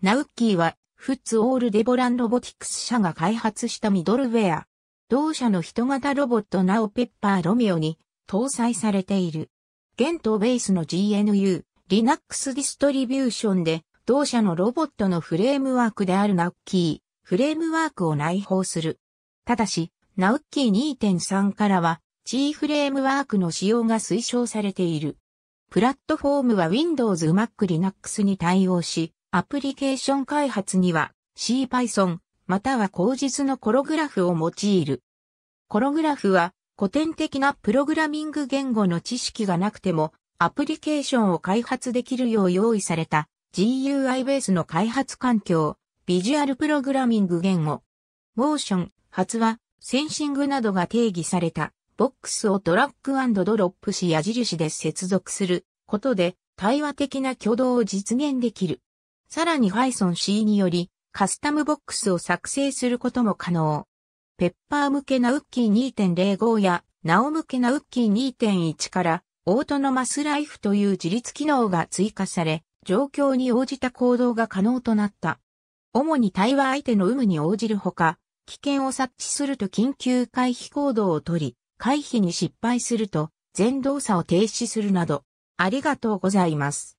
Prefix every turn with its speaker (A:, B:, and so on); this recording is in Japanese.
A: ナウッキーは、フッツオールデボランロボティクス
B: 社が開発したミドルウェア。同社の人型ロボットナオペッパーロミオに搭載されている。現とベースの GNU、Linux ディストリビューションで、同社のロボットのフレームワークであるナウッキー、フレームワークを内包する。ただし、ナウッキー2.3からは、G フレームワークの使用が推奨されている。プラットフォームは Windows、Mac、Linux に対応し、アプリケーション開発には CPython または口実のコログラフを用いる。コログラフは古典的なプログラミング言語の知識がなくてもアプリケーションを開発できるよう用意された GUI ベースの開発環境、ビジュアルプログラミング言語。モーション、発話、センシングなどが定義されたボックスをドラッグドロップし矢印で接続することで対話的な挙動を実現できる。さらに Python C によりカスタムボックスを作成することも可能。ペッパー向けなウッキー2.05や、ナオ向けなウッキー2.1から、オートノマスライフという自立機能が追加され、状況に応じた行動が可能となった。主に対話相手の有無に応じるほか、危険を察知すると緊急回避行動をとり、回避に失敗す
A: ると、全動作を停止するなど、ありがとうございます。